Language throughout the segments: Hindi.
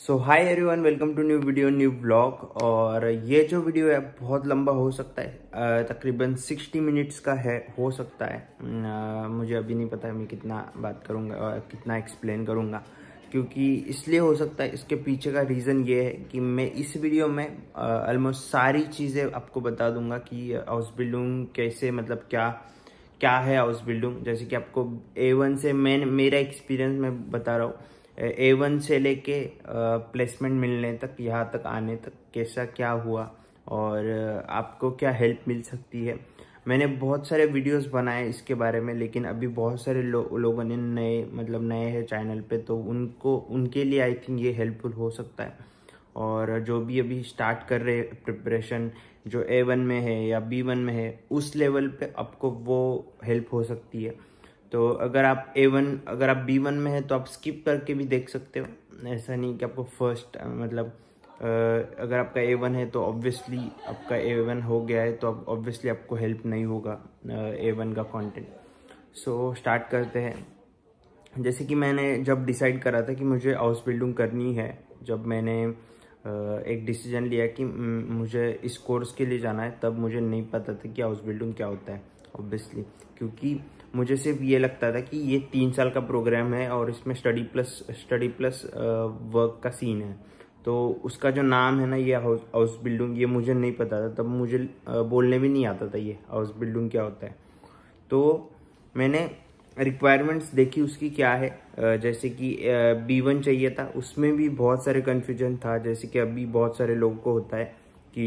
so hi everyone welcome to new video new blog और ये जो वीडियो है बहुत लंबा हो सकता है तकरीबन 60 मिनट्स का है हो सकता है मुझे अभी नहीं पता है मैं कितना बात करूँगा और कितना एक्सप्लेन करूँगा क्योंकि इसलिए हो सकता है इसके पीछे का रीज़न ये है कि मैं इस वीडियो में ऑलमोस्ट सारी चीज़ें आपको बता दूंगा कि हाउस बिल्डिंग कैसे मतलब क्या क्या है हाउस बिल्डिंग जैसे कि आपको ए वन से मैं मेरा एक्सपीरियंस मैं बता रहा हूँ ए वन से लेके प्लेसमेंट मिलने तक यहाँ तक आने तक कैसा क्या हुआ और आपको क्या हेल्प मिल सकती है मैंने बहुत सारे वीडियोस बनाए इसके बारे में लेकिन अभी बहुत सारे लो, लोगों ने नए मतलब नए हैं चैनल पे तो उनको उनके लिए आई थिंक ये हेल्पफुल हो सकता है और जो भी अभी स्टार्ट कर रहे प्रिपरेशन जो ए वन में है या बी वन में है उस लेवल पे आपको वो हेल्प हो सकती है तो अगर आप ए वन अगर आप बी वन में हैं तो आप स्किप करके भी देख सकते हो ऐसा नहीं कि आपको फर्स्ट मतलब अगर आपका ए वन है तो ऑब्वियसली आपका ए वन हो गया है तो अब ऑब्वियसली आपको हेल्प नहीं होगा ए वन का कंटेंट सो so, स्टार्ट करते हैं जैसे कि मैंने जब डिसाइड करा था कि मुझे हाउस बिल्डिंग करनी है जब मैंने एक डिसीजन लिया कि मुझे इस कोर्स के लिए जाना है तब मुझे नहीं पता था कि हाउस बिल्डिंग क्या होता है ऑब्वियसली क्योंकि मुझे सिर्फ ये लगता था कि ये तीन साल का प्रोग्राम है और इसमें study plus study plus work का सीन है तो उसका जो नाम है ना ये हाउस हाउस बिल्डिंग ये मुझे नहीं पता था तब मुझे बोलने भी नहीं आता था ये हाउस बिल्डिंग क्या होता है तो मैंने रिक्वायरमेंट्स देखी उसकी क्या है जैसे कि बी वन चाहिए था उसमें भी बहुत सारे कन्फ्यूजन था जैसे कि अभी बहुत सारे लोगों को होता है कि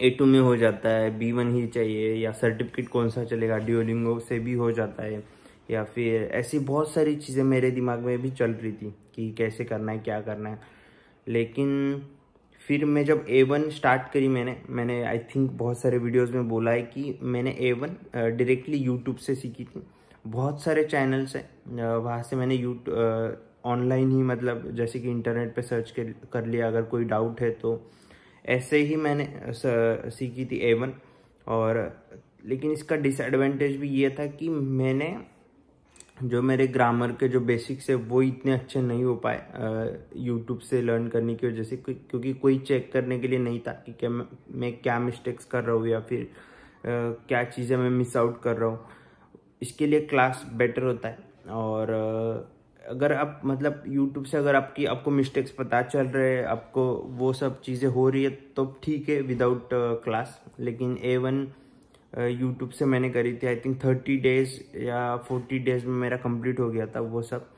ए टू में हो जाता है बी वन ही चाहिए या सर्टिफिकेट कौन सा चलेगा डिओलिंगो से भी हो जाता है या फिर ऐसी बहुत सारी चीज़ें मेरे दिमाग में भी चल रही थी कि कैसे करना है क्या करना है लेकिन फिर मैं जब ए वन स्टार्ट करी मैंने मैंने आई थिंक बहुत सारे वीडियोस में बोला है कि मैंने ए वन डायरेक्टली यूट्यूब से सीखी थी बहुत सारे चैनल्स हैं वहाँ से मैंने यू ऑनलाइन ही मतलब जैसे कि इंटरनेट पर सर्च कर, कर लिया अगर कोई डाउट है तो ऐसे ही मैंने सीखी थी ए और लेकिन इसका डिसएडवांटेज भी ये था कि मैंने जो मेरे ग्रामर के जो बेसिक्स है वो इतने अच्छे नहीं हो पाए यूट्यूब से लर्न करने की वजह से क्योंकि कोई चेक करने के लिए नहीं था कि क्या मैं क्या मिस्टेक्स कर रहा हूँ या फिर आ, क्या चीज़ें मैं मिस आउट कर रहा हूँ इसके लिए क्लास बेटर होता है और अगर आप मतलब यूट्यूब से अगर आपकी आपको मिस्टेक्स पता चल रहे हैं आपको वो सब चीज़ें हो रही है तो ठीक है विदाउट क्लास uh, लेकिन ए वन यूट्यूब से मैंने करी थी आई थिंक थर्टी डेज़ या फोर्टी डेज़ में मेरा कंप्लीट हो गया था वो सब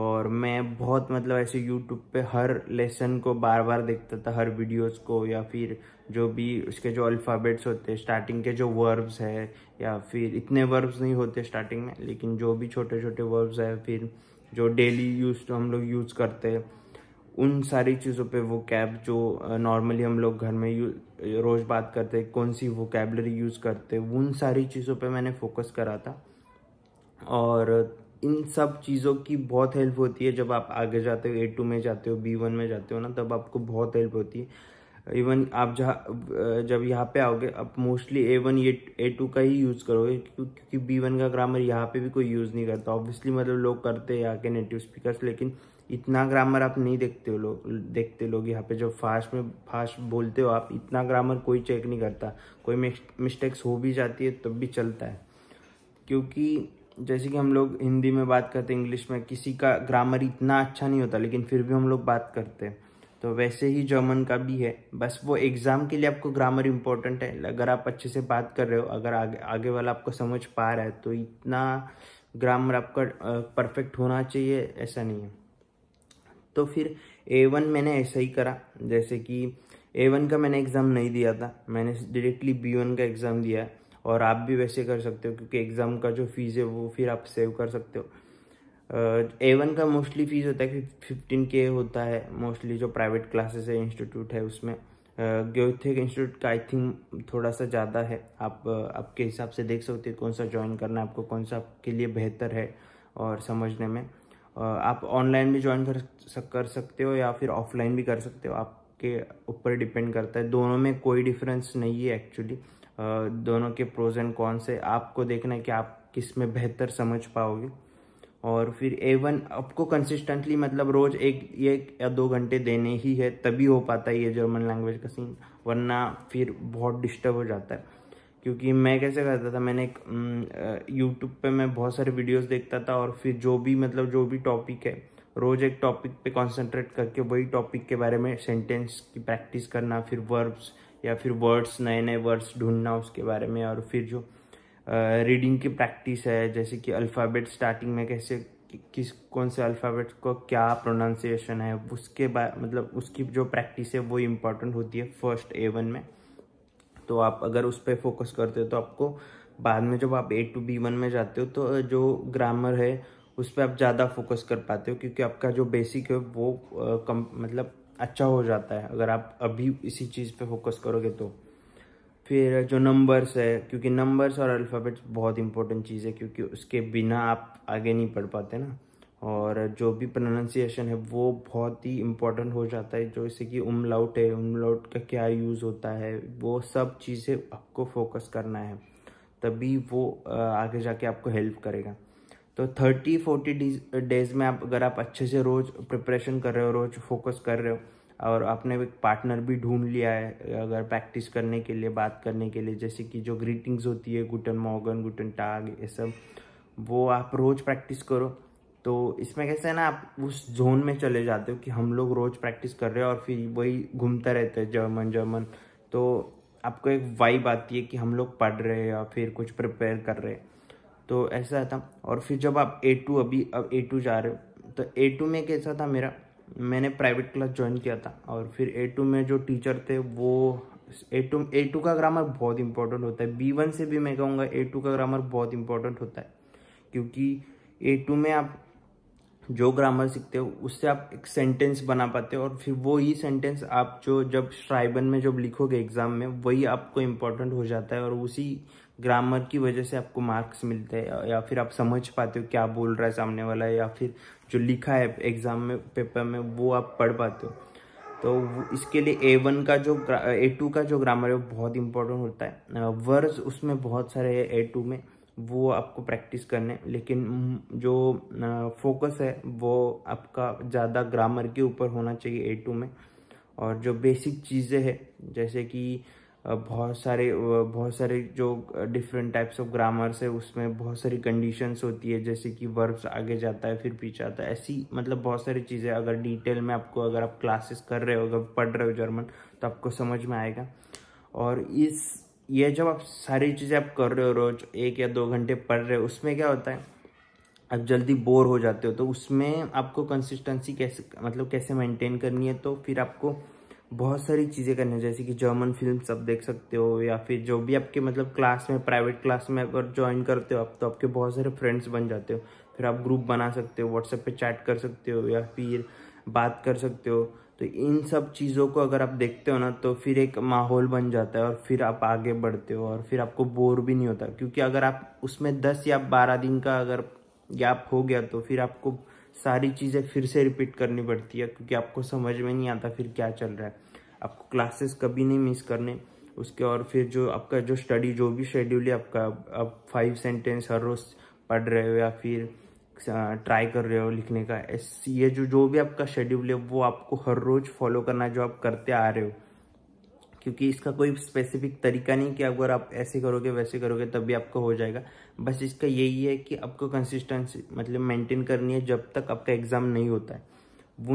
और मैं बहुत मतलब ऐसे यूट्यूब पे हर लेसन को बार बार देखता था हर वीडियोस को या फिर जो भी उसके जो अल्फ़ाबेट्स होते हैं स्टार्टिंग के जो वर्ब्स है या फिर इतने वर्ब्स नहीं होते स्टार्टिंग में लेकिन जो भी छोटे छोटे वर्ब्स है फिर जो डेली यूज हम लोग यूज़ करते हैं उन सारी चीज़ों पे वो कैब जो नॉर्मली हम लोग घर में रोज़ बात करते हैं कौन सी वो कैबलरी यूज़ करते हैं उन सारी चीज़ों पे मैंने फोकस करा था और इन सब चीज़ों की बहुत हेल्प होती है जब आप आगे जाते हो ए टू में जाते हो बी वन में जाते हो ना तब आपको बहुत हेल्प होती है इवन आप जहाँ जब यहाँ पे आओगे आप मोस्टली ए वन ये ए टू का ही यूज़ करोगे क्योंकि बी वन का ग्रामर यहाँ पे भी कोई यूज़ नहीं करता ऑब्वियसली मतलब लोग करते हैं यहाँ के नेटिव स्पीकर्स लेकिन इतना ग्रामर आप नहीं देखते हो लोग देखते लोग यहाँ पे जब फास्ट में फास्ट बोलते हो आप इतना ग्रामर कोई चेक नहीं करता कोई मिस्टेक्स हो भी जाती है तब भी चलता है क्योंकि जैसे कि हम लोग हिंदी में बात करते हैं इंग्लिश में किसी का ग्रामर इतना अच्छा नहीं होता लेकिन फिर भी हम लोग बात करते हैं तो वैसे ही जर्मन का भी है बस वो एग्ज़ाम के लिए आपको ग्रामर इम्पोर्टेंट है अगर आप अच्छे से बात कर रहे हो अगर आगे आगे वाला आपको समझ पा रहा है तो इतना ग्रामर आपका परफेक्ट होना चाहिए ऐसा नहीं है तो फिर ए वन मैंने ऐसा ही करा जैसे कि ए वन का मैंने एग्ज़ाम नहीं दिया था मैंने डायरेक्टली बी वन का एग्ज़ाम दिया है और आप भी वैसे कर सकते हो क्योंकि एग्ज़ाम का जो फीस है वो फिर आप सेव कर सकते हो ए वन का मोस्टली फ़ीस होता है फिफ्टीन के होता है मोस्टली जो प्राइवेट क्लासेस है इंस्टीट्यूट है उसमें ग्योथिक इंस्टीट्यूट का आई थिंक थोड़ा सा ज़्यादा है आप आपके हिसाब से देख सकते हो कौन सा ज्वाइन करना है आपको कौन सा आपके लिए बेहतर है और समझने में आप ऑनलाइन भी ज्वाइन कर सक, कर सकते हो या फिर ऑफलाइन भी कर सकते हो आपके ऊपर डिपेंड करता है दोनों में कोई डिफरेंस नहीं है एक्चुअली दोनों के प्रोज एंड से आपको देखना है कि आप किस में बेहतर समझ पाओगे और फिर एवन आपको कंसिस्टेंटली मतलब रोज़ एक एक या दो घंटे देने ही है तभी हो पाता है ये जर्मन लैंग्वेज का सीन वरना फिर बहुत डिस्टर्ब हो जाता है क्योंकि मैं कैसे करता था मैंने एक यूट्यूब पे मैं बहुत सारे वीडियोस देखता था और फिर जो भी मतलब जो भी टॉपिक है रोज़ एक टॉपिक पे कंसंट्रेट करके वही टॉपिक के बारे में सेंटेंस की प्रैक्टिस करना फिर वर्ब्स या फिर वर्ड्स नए नए वर्ड्स ढूंढना उसके बारे में और फिर जो रीडिंग की प्रैक्टिस है जैसे कि अल्फ़ाबेट स्टार्टिंग में कैसे कि, किस कौन से अल्फ़ाबेट को क्या प्रोनाउंसिएशन है उसके बाद मतलब उसकी जो प्रैक्टिस है वो इम्पॉर्टेंट होती है फर्स्ट ए वन में तो आप अगर उस पर फोकस करते हो तो आपको बाद में जब आप ए टू बी वन में जाते हो तो जो ग्रामर है उस पर आप ज़्यादा फोकस कर पाते हो क्योंकि आपका जो बेसिक है वो कम मतलब अच्छा हो जाता है अगर आप अभी इसी चीज़ पे फोकस करोगे तो फिर जो नंबर्स है क्योंकि नंबर्स और अल्फ़ाबेट्स बहुत इंपॉर्टेंट चीज़ है क्योंकि उसके बिना आप आगे नहीं पढ़ पाते ना और जो भी प्रोनाउंसिएशन है वो बहुत ही इम्पोर्टेंट हो जाता है जैसे कि उमलाउट है उमलाउट का क्या यूज़ होता है वो सब चीज़ें आपको फोकस करना है तभी वो आगे जाके आपको हेल्प करेगा तो थर्टी फोर्टी डेज में आप अगर आप अच्छे से रोज़ प्रिपरेशन कर रहे हो रोज़ फोकस कर रहे हो और आपने एक पार्टनर भी ढूंढ लिया है अगर प्रैक्टिस करने के लिए बात करने के लिए जैसे कि जो ग्रीटिंग्स होती है गुटन मॉगन गुटन टाग ये सब वो आप रोज़ प्रैक्टिस करो तो इसमें कैसे है ना आप उस जोन में चले जाते हो कि हम लोग रोज़ प्रैक्टिस कर रहे हैं और फिर वही घूमता रहता है जर्मन जर्मन तो आपको एक वाइब आती है कि हम लोग पढ़ रहे हैं या फिर कुछ प्रिपेयर कर रहे हैं तो ऐसा था और फिर जब आप ए टू अभी अब ए टू जा रहे हो तो ए टू में कैसा था मेरा मैंने प्राइवेट क्लास ज्वाइन किया था और फिर ए टू में जो टीचर थे वो ए टू ए टू का ग्रामर बहुत इंपॉर्टेंट होता है बी वन से भी मैं कहूँगा ए टू का ग्रामर बहुत इंपॉर्टेंट होता है क्योंकि ए टू में आप जो ग्रामर सीखते हो उससे आप एक सेंटेंस बना पाते हो और फिर वो ही सेंटेंस आप जो जब श्राइबन में जब लिखोगे एग्ज़ाम में वही आपको इम्पोर्टेंट हो जाता है और उसी ग्रामर की वजह से आपको मार्क्स मिलते हैं या फिर आप समझ पाते हो क्या बोल रहा है सामने वाला है या फिर जो लिखा है एग्ज़ाम में पेपर में वो आप पढ़ पाते हो तो इसके लिए ए वन का जो ए टू का जो ग्रामर है वो बहुत इंपॉर्टेंट होता है वर्ड्स उसमें बहुत सारे है ए टू में वो आपको प्रैक्टिस करने लेकिन जो फोकस है वो आपका ज़्यादा ग्रामर के ऊपर होना चाहिए ए टू में और जो बेसिक चीज़ें हैं जैसे कि बहुत सारे बहुत सारे जो डिफरेंट टाइप्स ऑफ ग्रामर्स है उसमें बहुत सारी कंडीशंस होती है जैसे कि वर्ब्स आगे जाता है फिर पीछे आता है ऐसी मतलब बहुत सारी चीज़ें अगर डिटेल में आपको अगर आप क्लासेस कर रहे हो अगर पढ़ रहे हो जर्मन तो आपको समझ में आएगा और इस ये जब आप सारी चीज़ें आप कर रहे हो रोज एक या दो घंटे पढ़ रहे हो उसमें क्या होता है आप जल्दी बोर हो जाते हो तो उसमें आपको कंसिस्टेंसी कैसे मतलब कैसे मेंटेन करनी है तो फिर आपको बहुत सारी चीज़ें करनी है जैसे कि जर्मन फिल्म आप देख सकते हो या फिर जो भी आपके मतलब क्लास में प्राइवेट क्लास में अगर ज्वाइन करते हो आप तो आपके बहुत सारे फ्रेंड्स बन जाते हो फिर आप ग्रुप बना सकते हो व्हाट्सएप पे चैट कर सकते हो या फिर बात कर सकते हो तो इन सब चीज़ों को अगर आप देखते हो ना तो फिर एक माहौल बन जाता है और फिर आप आगे बढ़ते हो और फिर आपको बोर भी नहीं होता क्योंकि अगर आप उसमें दस या बारह दिन का अगर गैप हो गया तो फिर आपको सारी चीज़ें फिर से रिपीट करनी पड़ती है क्योंकि आपको समझ में नहीं आता फिर क्या चल रहा है आपको क्लासेस कभी नहीं मिस करने उसके और फिर जो आपका जो स्टडी जो भी शेड्यूल है आपका आप फाइव सेंटेंस हर रोज़ पढ़ रहे हो या फिर ट्राई कर रहे हो लिखने का ये जो जो भी आपका शेड्यूल है वो आपको हर रोज़ फॉलो करना जो आप करते आ रहे हो क्योंकि इसका कोई स्पेसिफिक तरीका नहीं कि अगर आप ऐसे करोगे वैसे करोगे तब भी आपको हो जाएगा बस इसका यही है कि आपको कंसिस्टेंसी मतलब मेंटेन करनी है जब तक आपका एग्ज़ाम नहीं होता है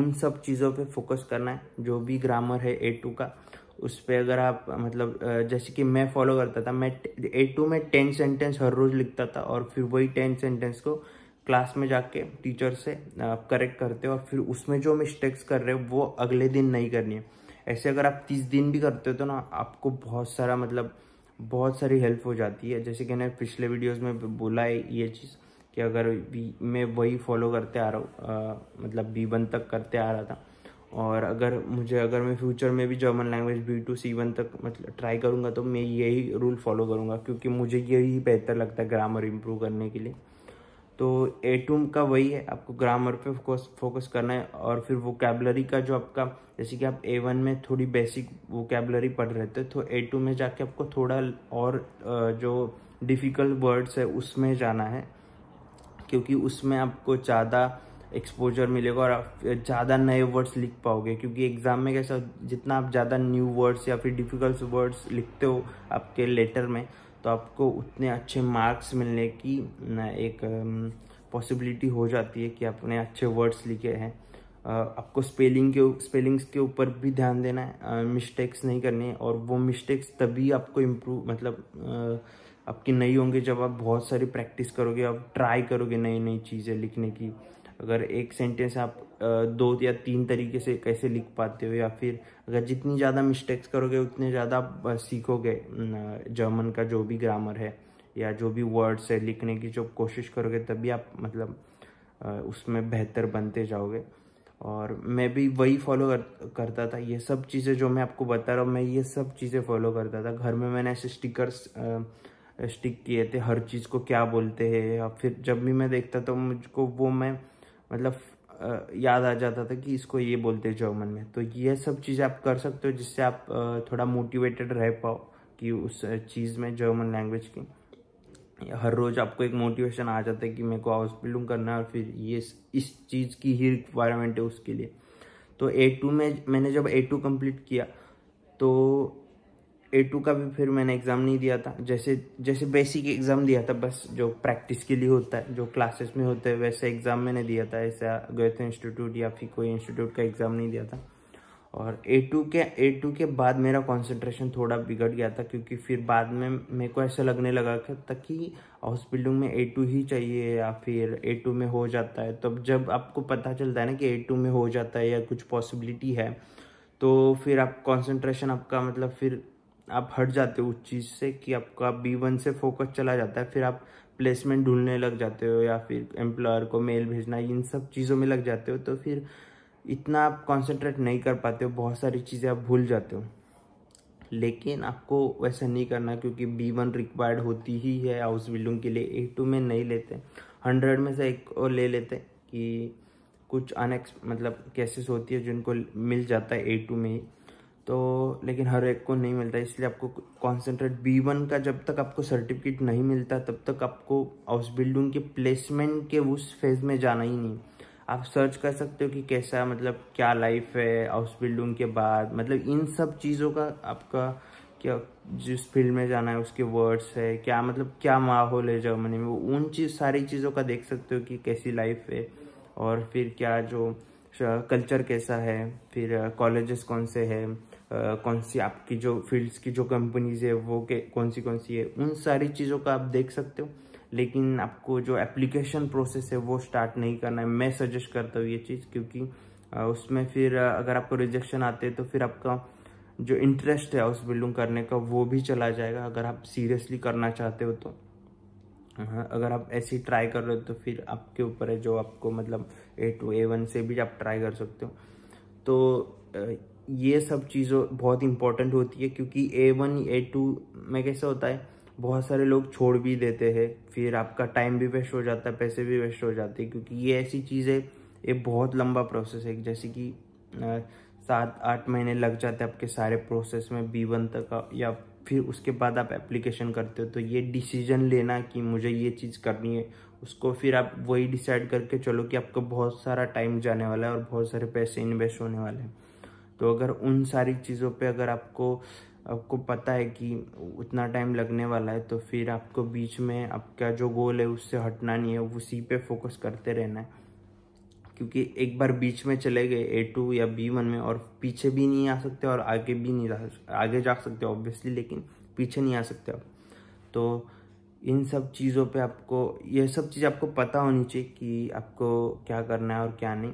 उन सब चीज़ों पे फोकस करना है जो भी ग्रामर है ए टू का उस पर अगर आप मतलब जैसे कि मैं फॉलो करता था मैं ए टू में टेन सेंटेंस हर रोज़ लिखता था और फिर वही टेन सेंटेंस को क्लास में जाके टीचर से आप करेक्ट करते हो और फिर उसमें जो मिस्टेक्स कर रहे हो वो अगले दिन नहीं करनी है ऐसे अगर आप तीस दिन भी करते हो तो ना आपको बहुत सारा मतलब बहुत सारी हेल्प हो जाती है जैसे कि मैंने पिछले वीडियोस में बोला है ये चीज़ कि अगर भी मैं वही फॉलो करते आ रहा हूँ मतलब बी वन तक करते आ रहा था और अगर मुझे अगर मैं फ्यूचर में भी German language B two C one तक मतलब ट्राई करूँगा तो मैं यही रूल फॉलो करूँगा क्योंकि मुझे यही बेहतर लगता है ग्रामर इम्प्रूव करने के लिए तो ए टू का वही है आपको ग्रामर पे फोकस फोकस करना है और फिर वो कैबलरी का जो आपका जैसे कि आप ए वन में थोड़ी बेसिक वोकेबलरी पढ़ रहे थे तो ए टू में जाके आपको थोड़ा और जो डिफ़िकल्ट वर्ड्स है उसमें जाना है क्योंकि उसमें आपको ज़्यादा एक्सपोजर मिलेगा और आप ज़्यादा नए वर्ड्स लिख पाओगे क्योंकि एग्ज़ाम में कैसा जितना आप ज़्यादा न्यू वर्ड्स या फिर डिफ़िकल्ट वर्ड्स लिखते हो आपके लेटर में तो आपको उतने अच्छे मार्क्स मिलने की एक पॉसिबिलिटी हो जाती है कि आपने अच्छे वर्ड्स लिखे हैं आपको स्पेलिंग के स्पेलिंग्स के ऊपर भी ध्यान देना है मिस्टेक्स नहीं करनी है और वो मिस्टेक्स तभी आपको इम्प्रूव मतलब आपकी नई होंगे जब आप बहुत सारी प्रैक्टिस करोगे आप ट्राई करोगे नई नई चीज़ें लिखने की अगर एक सेंटेंस आप दो या तीन तरीके से कैसे लिख पाते हो या फिर अगर जितनी ज़्यादा मिस्टेक्स करोगे उतने ज़्यादा आप सीखोगे जर्मन का जो भी ग्रामर है या जो भी वर्ड्स है लिखने की जो कोशिश करोगे तभी आप मतलब उसमें बेहतर बनते जाओगे और मैं भी वही फॉलो कर, करता था ये सब चीज़ें जो मैं आपको बता रहा हूँ मैं ये सब चीज़ें फॉलो करता था घर में मैंने ऐसे स्टिकर्स स्टिक किए थे हर चीज़ को क्या बोलते हैं या फिर जब भी मैं देखता तो मुझको वो मैं मतलब याद आ जाता था कि इसको ये बोलते हैं जर्मन में तो ये सब चीज़ें आप कर सकते हो जिससे आप थोड़ा मोटिवेटेड रह पाओ कि उस चीज़ में जर्मन लैंग्वेज की हर रोज़ आपको एक मोटिवेशन आ जाता है कि मेरे को हाउस बिल्डिंग करना है और फिर ये इस चीज़ की ही रिक्वायरमेंट है उसके लिए तो ए टू में मैंने जब ए टू कम्प्लीट किया तो ए टू का भी फिर मैंने एग्ज़ाम नहीं दिया था जैसे जैसे बेसिक एग्ज़ाम दिया था बस जो प्रैक्टिस के लिए होता है जो क्लासेस में होते हैं वैसे एग्ज़ाम मैंने दिया था ऐसा गोयथा इंस्टीट्यूट या फिर कोई इंस्टीट्यूट का एग्ज़ाम नहीं दिया था और ए टू के ए टू के बाद मेरा कॉन्सेंट्रेशन थोड़ा बिगड़ गया था क्योंकि फिर बाद में मेरे को ऐसा लगने लगा था कि हाउस बिल्डिंग में ए टू ही चाहिए या फिर ए टू में हो जाता है तो जब आपको पता चलता है ना कि ए टू में हो जाता है या कुछ पॉसिबिलिटी है तो फिर आप कंसंट्रेशन आपका मतलब फिर आप हट जाते हो उस चीज़ से कि आपका बी वन से फोकस चला जाता है फिर आप प्लेसमेंट ढूंढने लग जाते हो या फिर एम्प्लॉयर को मेल भेजना इन सब चीज़ों में लग जाते हो तो फिर इतना आप कॉन्सेंट्रेट नहीं कर पाते हो बहुत सारी चीज़ें आप भूल जाते हो लेकिन आपको वैसा नहीं करना क्योंकि बी वन रिक्वायर्ड होती ही है हाउस बिल्डिंग के लिए ए टू में नहीं लेते हंड्रेड में से एक और ले लेते कि कुछ अनएक्स मतलब केसेस होती है जिनको मिल जाता है ए टू में ही तो लेकिन हर एक को नहीं मिलता इसलिए आपको कॉन्सेंट्रेट बी वन का जब तक आपको सर्टिफिकेट नहीं मिलता तब तक आपको हाउस बिल्डिंग के प्लेसमेंट के उस फेज़ में जाना ही नहीं आप सर्च कर सकते हो कि कैसा मतलब क्या लाइफ है हाउस बिल्डिंग के बाद मतलब इन सब चीज़ों का आपका क्या जिस फील्ड में जाना है उसके वर्ड्स है क्या मतलब क्या माहौल है जर्मनी में वो उन चीज़ सारी चीज़ों का देख सकते हो कि कैसी लाइफ है और फिर क्या जो कल्चर कैसा है फिर कॉलेजेस कौन से हैं कौन सी आपकी जो फील्ड्स की जो कंपनीज है वो के कौन सी कौन सी है उन सारी चीज़ों का आप देख सकते हो लेकिन आपको जो एप्लीकेशन प्रोसेस है वो स्टार्ट नहीं करना है मैं सजेस्ट करता हूँ ये चीज़ क्योंकि उसमें फिर अगर आपको रिजेक्शन आते हैं तो फिर आपका जो इंटरेस्ट है हाउस बिल्डिंग करने का वो भी चला जाएगा अगर आप सीरियसली करना चाहते हो तो हाँ, अगर आप ऐसी ट्राई कर रहे हो तो फिर आपके ऊपर है जो आपको मतलब ए टू ए वन से भी आप ट्राई कर सकते हो तो ये सब चीज़ों बहुत इंपॉर्टेंट होती है क्योंकि ए वन ए टू में कैसे होता है बहुत सारे लोग छोड़ भी देते हैं फिर आपका टाइम भी वेस्ट हो जाता है पैसे भी वेस्ट हो जाते हैं क्योंकि ये ऐसी चीज़ है ये बहुत लंबा प्रोसेस है जैसे कि सात आठ महीने लग जाते हैं आपके सारे प्रोसेस में बी वन तक या फिर उसके बाद आप एप्लीकेशन करते हो तो ये डिसीजन लेना कि मुझे ये चीज़ करनी है उसको फिर आप वही डिसाइड करके चलो कि आपको बहुत सारा टाइम जाने वाला है और बहुत सारे पैसे इन्वेस्ट होने वाले हैं तो अगर उन सारी चीज़ों पे अगर आपको आपको पता है कि उतना टाइम लगने वाला है तो फिर आपको बीच में आपका जो गोल है उससे हटना नहीं है उसी पे फोकस करते रहना है क्योंकि एक बार बीच में चले गए ए टू या बी वन में और पीछे भी नहीं आ सकते और आगे भी नहीं जा सकते आगे जा सकते ऑब्वियसली लेकिन पीछे नहीं आ सकते आप तो इन सब चीज़ों पे आपको यह सब चीज़ आपको पता होनी चाहिए कि आपको क्या करना है और क्या नहीं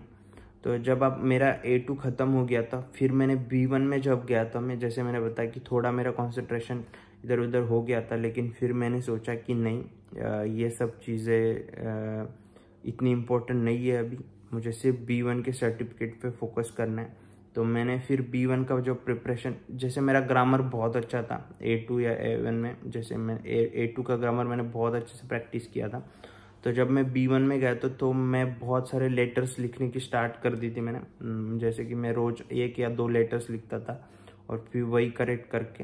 तो जब अब मेरा ए टू ख़त्म हो गया था फिर मैंने बी वन में जब गया था मैं जैसे मैंने बताया कि थोड़ा मेरा कॉन्सेंट्रेशन इधर उधर हो गया था लेकिन फिर मैंने सोचा कि नहीं ये सब चीज़ें इतनी इम्पोर्टेंट नहीं है अभी मुझे सिर्फ बी वन के सर्टिफिकेट पे फोकस करना है तो मैंने फिर बी वन का जो प्रिपरेशन जैसे मेरा ग्रामर बहुत अच्छा था ए टू या ए वन में जैसे मैं ए टू का ग्रामर मैंने बहुत अच्छे से प्रैक्टिस किया था तो जब मैं बी वन में गया तो तो मैं बहुत सारे लेटर्स लिखने की स्टार्ट कर दी थी मैंने हम्म, जैसे कि मैं रोज़ एक या दो लेटर्स लिखता था और फिर वही करेक्ट करके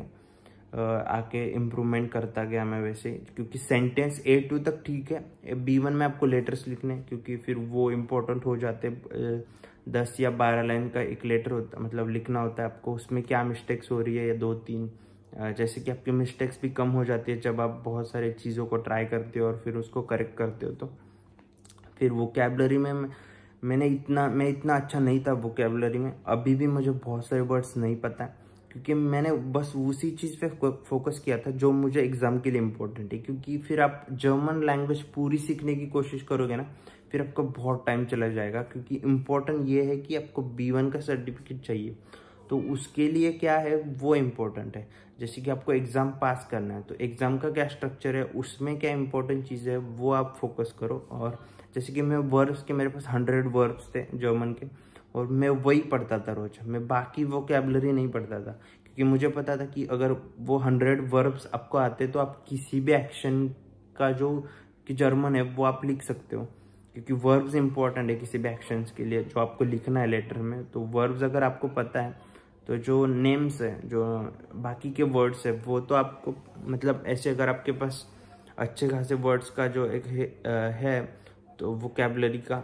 आके इम्प्रूवमेंट करता गया मैं वैसे क्योंकि सेंटेंस ए टू तक ठीक है बी वन में आपको लेटर्स लिखने क्योंकि फिर वो इम्पोर्टेंट हो जाते दस या बारह लाइन का एक लेटर होता मतलब लिखना होता है आपको उसमें क्या मिस्टेक्स हो रही है या दो तीन जैसे कि आपके मिस्टेक्स भी कम हो जाती है जब आप बहुत सारे चीज़ों को ट्राई करते हो और फिर उसको करेक्ट करते हो तो फिर कैबलरी में मैंने इतना मैं इतना अच्छा नहीं था कैबलरी में अभी भी मुझे बहुत सारे वर्ड्स नहीं पता क्योंकि मैंने बस उसी चीज़ पे फोकस किया था जो मुझे एग्ज़ाम के लिए इम्पोर्टेंट है क्योंकि फिर आप जर्मन लैंग्वेज पूरी सीखने की कोशिश करोगे ना फिर आपको बहुत टाइम चला जाएगा क्योंकि इम्पोर्टेंट ये है कि आपको बी वन का सर्टिफिकेट चाहिए तो उसके लिए क्या है वो इम्पोर्टेंट है जैसे कि आपको एग्ज़ाम पास करना है तो एग्ज़ाम का क्या स्ट्रक्चर है उसमें क्या इंपॉर्टेंट चीज़ है वो आप फोकस करो और जैसे कि मैं वर्ब्स के मेरे पास हंड्रेड वर्ब्स थे जर्मन के और मैं वही पढ़ता था रोज मैं बाकी वो कैबलरी नहीं पढ़ता था क्योंकि मुझे पता था कि अगर वो हंड्रेड वर्ब्स आपको आते तो आप किसी भी एक्शन का जो कि जर्मन है वो आप लिख सकते हो क्योंकि वर्ब्स इंपॉर्टेंट है किसी भी एक्शन के लिए जो आपको लिखना है लेटर में तो वर्ब्स अगर आपको पता है तो जो नेम्स है जो बाकी के वर्ड्स है वो तो आपको मतलब ऐसे अगर आपके पास अच्छे खासे वर्ड्स का जो एक है तो कैबलरी का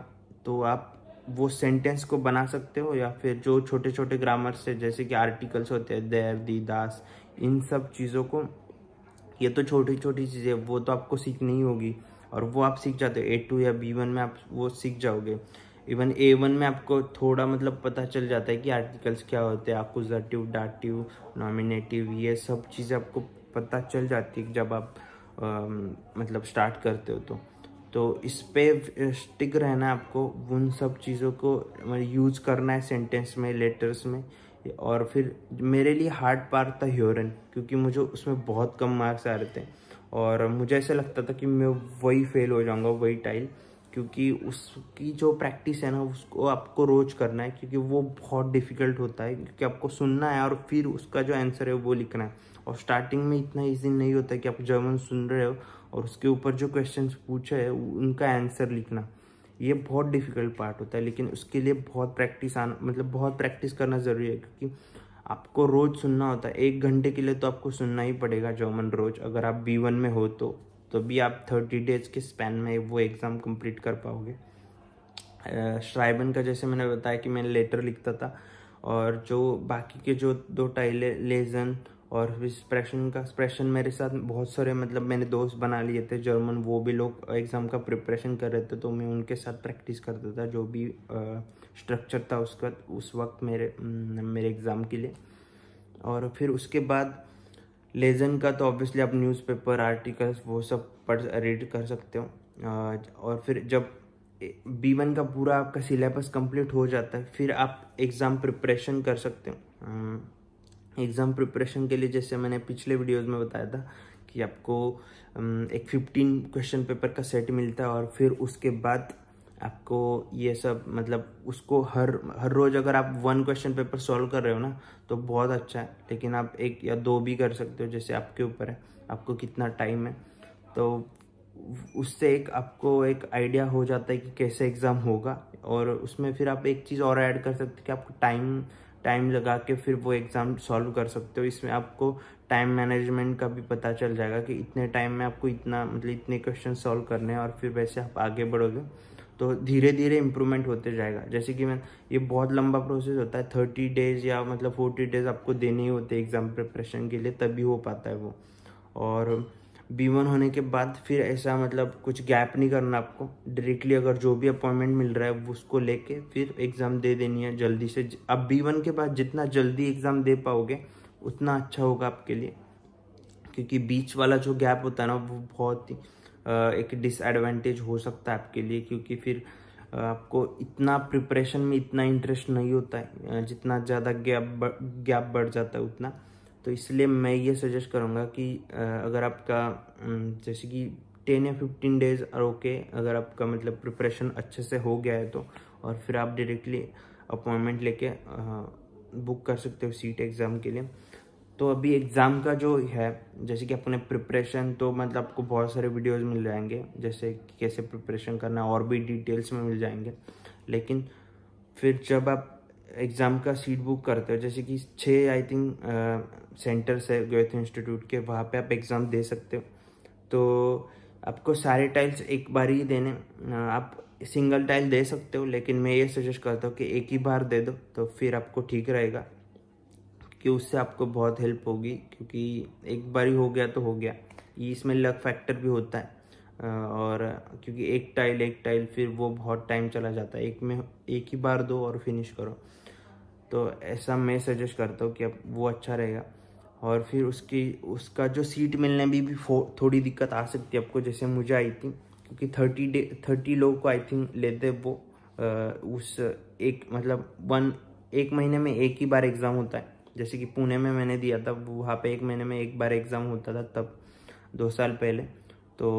तो आप वो सेंटेंस को बना सकते हो या फिर जो छोटे छोटे ग्रामर्स है जैसे कि आर्टिकल्स होते हैं देर दी दास इन सब चीज़ों को ये तो छोटी छोटी चीज़ें वो तो आपको सीखनी ही होगी और वो आप सीख जाते हो ए टू या बी वन में आप वो सीख जाओगे इवन ए वन में आपको थोड़ा मतलब पता चल जाता है कि आर्टिकल्स क्या होते हैं जटिव डाटिव नॉमिनेटिव ये सब चीज़ें आपको पता चल जाती है जब आप आ, मतलब स्टार्ट करते हो तो तो इस पे स्टिक रहना आपको उन सब चीज़ों को यूज़ मतलब करना है सेंटेंस में लेटर्स में और फिर मेरे लिए हार्ड पार्ट था ह्योरन क्योंकि मुझे उसमें बहुत कम मार्क्स आ रहे थे और मुझे ऐसा लगता था कि मैं वही फेल हो जाऊंगा वही टाइल क्योंकि उसकी जो प्रैक्टिस है ना उसको आपको रोज करना है क्योंकि वो बहुत डिफ़िकल्ट होता है क्योंकि आपको सुनना है और फिर उसका जो आंसर है वो लिखना है और स्टार्टिंग में इतना ईजी नहीं होता है कि आप जर्मन सुन रहे हो और उसके ऊपर जो क्वेश्चन पूछे है उनका आंसर लिखना ये बहुत डिफ़िकल्ट पार्ट होता है लेकिन उसके लिए बहुत प्रैक्टिस आना मतलब बहुत प्रैक्टिस करना ज़रूरी है क्योंकि आपको रोज़ सुनना होता है एक घंटे के लिए तो आपको सुनना ही पड़ेगा जर्मन रोज़ अगर आप बी वन में हो तो तो अभी आप थर्टी डेज के स्पैन में वो एग्ज़ाम कंप्लीट कर पाओगे श्राइबन का जैसे मैंने बताया कि मैं लेटर लिखता था और जो बाकी के जो दो टाइले लेजन और स्प्रेशन का स्प्रेशन मेरे साथ बहुत सारे मतलब मैंने दोस्त बना लिए थे जर्मन वो भी लोग एग्ज़ाम का प्रिपरेशन कर रहे थे तो मैं उनके साथ प्रैक्टिस करता था जो भी स्ट्रक्चर था उसका उस वक्त मेरे मेरे एग्ज़ाम के लिए और फिर उसके बाद लेजन का तो ऑब्वियसली आप न्यूज़पेपर आर्टिकल्स वो सब पढ़ रीड कर सकते हो और फिर जब बी वन का पूरा आपका सिलेबस कंप्लीट हो जाता है फिर आप एग्ज़ाम प्रिपरेशन कर सकते हो एग्ज़ाम प्रिपरेशन के लिए जैसे मैंने पिछले वीडियोस में बताया था कि आपको एक फिफ्टीन क्वेश्चन पेपर का सेट मिलता है और फिर उसके बाद आपको ये सब मतलब उसको हर हर रोज़ अगर आप वन क्वेश्चन पेपर सॉल्व कर रहे हो ना तो बहुत अच्छा है लेकिन आप एक या दो भी कर सकते हो जैसे आपके ऊपर है आपको कितना टाइम है तो उससे एक आपको एक आइडिया हो जाता है कि कैसे एग्ज़ाम होगा और उसमें फिर आप एक चीज़ और ऐड कर सकते हो कि आपको टाइम टाइम लगा के फिर वो एग्ज़ाम सॉल्व कर सकते हो इसमें आपको टाइम मैनेजमेंट का भी पता चल जाएगा कि इतने टाइम में आपको इतना मतलब इतने क्वेश्चन सॉल्व करने हैं और फिर वैसे आप आगे बढ़ोगे तो धीरे धीरे इम्प्रूवमेंट होते जाएगा जैसे कि मैं ये बहुत लंबा प्रोसेस होता है थर्टी डेज या मतलब फोर्टी डेज आपको देने ही होते हैं एग्ज़ाम प्रिपरेशन के लिए तभी हो पाता है वो और बी वन होने के बाद फिर ऐसा मतलब कुछ गैप नहीं करना आपको डायरेक्टली अगर जो भी अपॉइंटमेंट मिल रहा है उसको लेके फिर एग्ज़ाम दे देनी है जल्दी से अब बी वन के बाद जितना जल्दी एग्ज़ाम दे पाओगे उतना अच्छा होगा आपके लिए क्योंकि बीच वाला जो गैप होता है ना वो बहुत ही एक डिसएडवांटेज हो सकता है आपके लिए क्योंकि फिर आपको इतना प्रिपरेशन में इतना इंटरेस्ट नहीं होता है जितना ज़्यादा गैप गैप बढ़ जाता है उतना तो इसलिए मैं ये सजेस्ट करूँगा कि अगर आपका जैसे कि टेन या फिफ्टीन डेज आर ओके अगर आपका मतलब प्रिपरेशन अच्छे से हो गया है तो और फिर आप डायरेक्टली अपॉइंटमेंट लेके बुक कर सकते हो सीट एग्ज़ाम के लिए तो अभी एग्ज़ाम का जो है जैसे कि अपने प्रिपरेशन तो मतलब आपको बहुत सारे वीडियोस मिल जाएंगे जैसे कैसे प्रिपरेशन करना और भी डिटेल्स में मिल जाएंगे लेकिन फिर जब आप एग्ज़ाम का सीट बुक करते हो जैसे कि छः आई थिंक सेंटर्स है गोथ इंस्टीट्यूट के वहाँ पे आप एग्ज़ाम दे सकते हो तो आपको सारे टाइल्स एक बार ही देने आप सिंगल टाइल दे सकते हो लेकिन मैं ये सजेस्ट करता हूँ कि एक ही बार दे दो तो फिर आपको ठीक रहेगा कि उससे आपको बहुत हेल्प होगी क्योंकि एक बार ही हो गया तो हो गया ये इसमें लक फैक्टर भी होता है और क्योंकि एक टाइल एक टाइल फिर वो बहुत टाइम चला जाता है एक में एक ही बार दो और फिनिश करो तो ऐसा मैं सजेस्ट करता हूँ कि अब वो अच्छा रहेगा और फिर उसकी उसका जो सीट मिलने में भी, भी थोड़ी दिक्कत आ सकती है आपको जैसे मुझे आई थी क्योंकि थर्टी डे थर्टी लोग को आई थिंक लेते वो आ, उस एक मतलब वन एक महीने में एक ही बार एग्ज़ाम होता है जैसे कि पुणे में मैंने दिया था वहाँ पे एक महीने में एक बार एग्ज़ाम होता था तब दो साल पहले तो